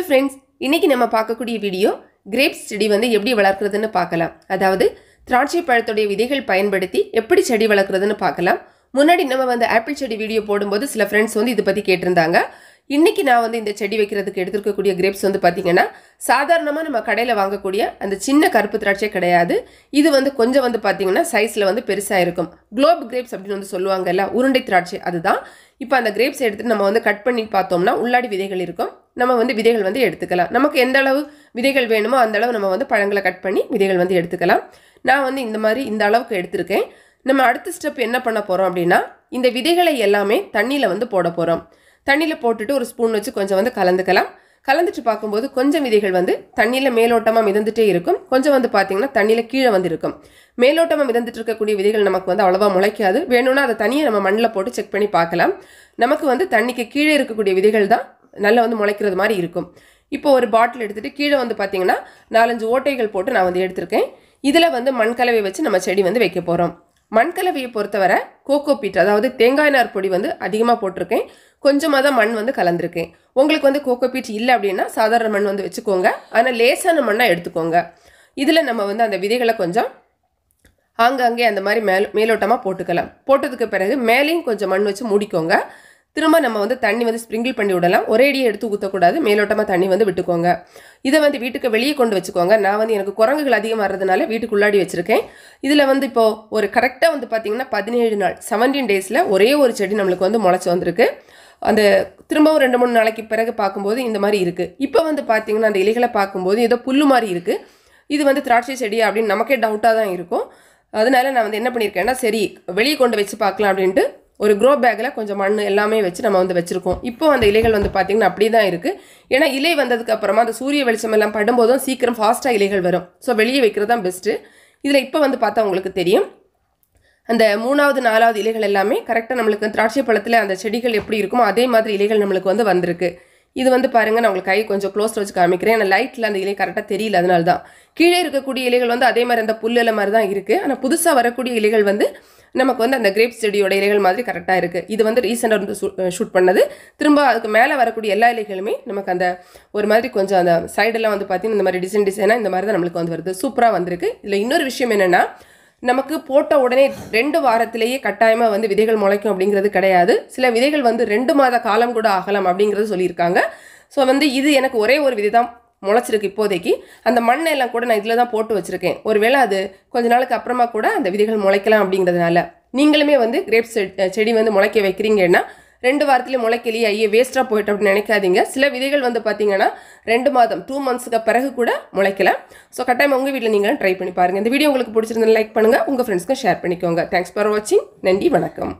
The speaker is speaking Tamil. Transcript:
ஹலோ ஃப்ரெண்ட்ஸ் இன்றைக்கி நம்ம பார்க்கக்கூடிய வீடியோ கிரேப்ஸ் செடி வந்து எப்படி வளர்க்குறதுன்னு பார்க்கலாம் அதாவது திராட்சை பழத்துடைய விதைகள் பயன்படுத்தி எப்படி செடி வளர்க்குறதுன்னு பார்க்கலாம் முன்னாடி நம்ம வந்து ஆப்பிள் செடி வீடியோ போடும்போது சில ஃப்ரெண்ட்ஸ் வந்து இதை பற்றி கேட்டிருந்தாங்க இன்றைக்கி நான் வந்து இந்த செடி வைக்கிறதுக்கு எடுத்துருக்கக்கூடிய கிரேப்ஸ் வந்து பார்த்திங்கன்னா சாதாரணமாக நம்ம கடையில் வாங்கக்கூடிய அந்த சின்ன கருப்பு திராட்சை கிடையாது இது வந்து கொஞ்சம் வந்து பார்த்திங்கன்னா சைஸில் வந்து பெருசாக இருக்கும் குளோப் கிரேப்ஸ் அப்படின்னு வந்து சொல்லுவாங்கல்ல உருண்டை திராட்சை அதுதான் இப்போ அந்த கிரேப்ஸ் எடுத்துகிட்டு நம்ம வந்து கட் பண்ணி பார்த்தோம்னா உள்ளாடி விதைகள் இருக்கும் நம்ம வந்து விதைகள் வந்து எடுத்துக்கலாம் நமக்கு எந்த அளவு விதைகள் வேணுமோ அந்த அளவு நம்ம வந்து பழங்களை கட் பண்ணி விதைகள் வந்து எடுத்துக்கலாம் நான் வந்து இந்த மாதிரி இந்த அளவுக்கு எடுத்திருக்கேன் நம்ம அடுத்த ஸ்டெப் என்ன பண்ண போகிறோம் அப்படின்னா இந்த விதைகளை எல்லாமே தண்ணியில் வந்து போட போகிறோம் தண்ணியில் போட்டுட்டு ஒரு ஸ்பூன் வச்சு கொஞ்சம் வந்து கலந்துக்கலாம் கலந்துட்டு பார்க்கும்போது கொஞ்சம் விதைகள் வந்து தண்ணியில் மேலோட்டமாக மிதந்துட்டே இருக்கும் கொஞ்சம் வந்து பார்த்திங்கன்னா தண்ணியில் கீழே வந்து இருக்கும் மேலோட்டமாக மிதந்துட்டு இருக்கக்கூடிய விதைகள் நமக்கு வந்து அவ்வளோவா முளைக்காது வேணும்னா அதை தனியாக நம்ம மண்ணில் போட்டு செக் பண்ணி பார்க்கலாம் நமக்கு வந்து தண்ணிக்கு கீழே இருக்கக்கூடிய விதைகள் தான் நல்லா வந்து முளைக்கிறது மாதிரி இருக்கும் இப்போ ஒரு பாட்டில் எடுத்துகிட்டு கீழே வந்து பார்த்தீங்கன்னா நாலஞ்சு ஓட்டைகள் போட்டு நான் வந்து எடுத்திருக்கேன் இதில் வந்து மண்கலவை வச்சு நம்ம செடி வந்து வைக்க போகிறோம் மண்கலவையை பொறுத்தவரை கோகோ பீட் அதாவது தேங்காய் நார் பொடி வந்து அதிகமாக போட்டிருக்கேன் கொஞ்சமாக தான் மண் வந்து கலந்துருக்கேன் உங்களுக்கு வந்து கோகோ பீட் இல்லை அப்படின்னா சாதாரண மண் வந்து வச்சுக்கோங்க ஆனால் லேசான மண்ணாக எடுத்துக்கோங்க இதில் நம்ம வந்து அந்த விதைகளை கொஞ்சம் ஆங்காங்கே அந்த மாதிரி மேல் மேலோட்டமாக போட்டுக்கலாம் போட்டதுக்கு பிறகு மேலேயும் கொஞ்சம் மண் வச்சு மூடிக்கோங்க திரும்ப நம்ம வந்து தண்ணி வந்து ஸ்ப்ரிங்கிள் பண்ணி விடலாம் ஒரேடியே எடுத்து ஊற்றக்கூடாது மேலோட்டமாக தண்ணி வந்து விட்டுக்கோங்க இதை வந்து வீட்டுக்கு வெளியே கொண்டு வச்சுக்கோங்க நான் வந்து எனக்கு குரங்குகள் அதிகமாக இருந்ததுனால வீட்டுக்குள்ளாடி வச்சுருக்கேன் இதில் வந்து இப்போது ஒரு கரெக்டாக வந்து பார்த்திங்கன்னா பதினேழு நாள் செவன்டீன் டேஸில் ஒரே ஒரு செடி நம்மளுக்கு வந்து முளைச்சி வந்திருக்கு அந்த திரும்பவும் ரெண்டு மூணு நாளைக்கு பிறகு பார்க்கும்போது இந்த மாதிரி இருக்குது இப்போ வந்து பார்த்திங்கன்னா அந்த இலைகளை பார்க்கும்போது ஏதோ புல் மாதிரி இருக்குது இது வந்து திராட்சை செடி அப்படின்னு நமக்கே டவுட்டாக தான் இருக்கும் அதனால நான் வந்து என்ன பண்ணியிருக்கேன்னா சரி வெளியே கொண்டு வச்சு பார்க்கலாம் அப்படின்ட்டு ஒரு க்ரோ பேக்கில் கொஞ்சம் மண் எல்லாமே வச்சு நம்ம வந்து வச்சுருக்கோம் இப்போ அந்த இலைகள் வந்து பார்த்திங்கன்னா அப்படி தான் இருக்குது ஏன்னா இலை வந்ததுக்கு அப்புறமா அந்த சூரிய வெளிச்சம் எல்லாம் படும்போதும் சீக்கிரம் ஃபாஸ்ட்டாக இலைகள் வரும் ஸோ வெளியே வைக்கிறது தான் பெஸ்ட்டு இதில் இப்போ வந்து பார்த்தா உங்களுக்கு தெரியும் அந்த மூணாவது நாலாவது இலைகள் எல்லாமே கரெக்டாக நம்மளுக்கு திராட்சை பழத்தில் அந்த செடிகள் எப்படி இருக்குமோ அதே மாதிரி இலைகள் நம்மளுக்கு வந்து வந்திருக்கு இது வந்து பாருங்கள் நான் உங்களுக்கு கை கொஞ்சம் க்ளோஸில் வச்சு காமிக்கிறேன் ஏன்னா லைட்டில் அந்த இலை கரெக்டாக தெரியல அதனால தான் கீழே இருக்கக்கூடிய இலைகள் வந்து அதே மாதிரி அந்த புல்லில் மாதிரி தான் இருக்குது ஆனால் புதுசாக வரக்கூடிய இலைகள் வந்து நமக்கு வந்து அந்த கிரேப் செடியோட இலைகள் மாதிரி கரெக்டாக இருக்குது இது வந்து ரீசெண்டாக இருந்து ஷூட் பண்ணது திரும்ப அதுக்கு மேலே வரக்கூடிய எல்லா இலைகளுமே நமக்கு அந்த ஒரு மாதிரி கொஞ்சம் அந்த சைடெல்லாம் வந்து பார்த்தீங்கன்னா இந்த மாதிரி டிசைன் டிசைனாக இந்த மாதிரி தான் நம்மளுக்கு வந்து வருது சூப்பராக வந்திருக்கு இதில் இன்னொரு விஷயம் என்னென்னா நமக்கு போட்ட உடனே ரெண்டு வாரத்திலேயே கட்டாயமாக வந்து விதைகள் முளைக்கும் அப்படிங்கிறது கிடையாது சில விதைகள் வந்து ரெண்டு மாத காலம் கூட ஆகலாம் அப்படிங்கிறது சொல்லியிருக்காங்க ஸோ வந்து இது எனக்கு ஒரே ஒரு விதை தான் முளைச்சிருக்கு இப்போதைக்கு அந்த மண்ணை எல்லாம் கூட நான் இதில் தான் போட்டு வச்சுருக்கேன் ஒருவேளை அது கொஞ்ச நாளுக்கு அப்புறமா கூட அந்த விதைகள் முளைக்கலாம் அப்படிங்கிறதுனால நீங்களுமே வந்து கிரேப்ஸ் செடி வந்து முளைக்க வைக்கிறீங்கன்னா ரெண்டு வாரத்துலேயே முளைக்கலையே ஐயே வேஸ்ட்டாக போயிட்டு அப்படின்னு நினைக்காதீங்க சில விதைகள் வந்து பார்த்தீங்கன்னா ரெண்டு மாதம் டூ மந்த்ஸுக்கு பிறகு கூட முளைக்கலாம் ஸோ கட்டாயம் உங்கள் வீட்டில் நீங்களும் ட்ரை பண்ணி பாருங்கள் இந்த வீடியோ உங்களுக்கு பிடிச்சிருந்தா லைக் பண்ணுங்கள் உங்கள் ஃப்ரெண்ட்ஸ்க்கும் ஷேர் பண்ணிக்கோங்க தேங்க்ஸ் ஃபார் வாட்சிங் நன்றி வணக்கம்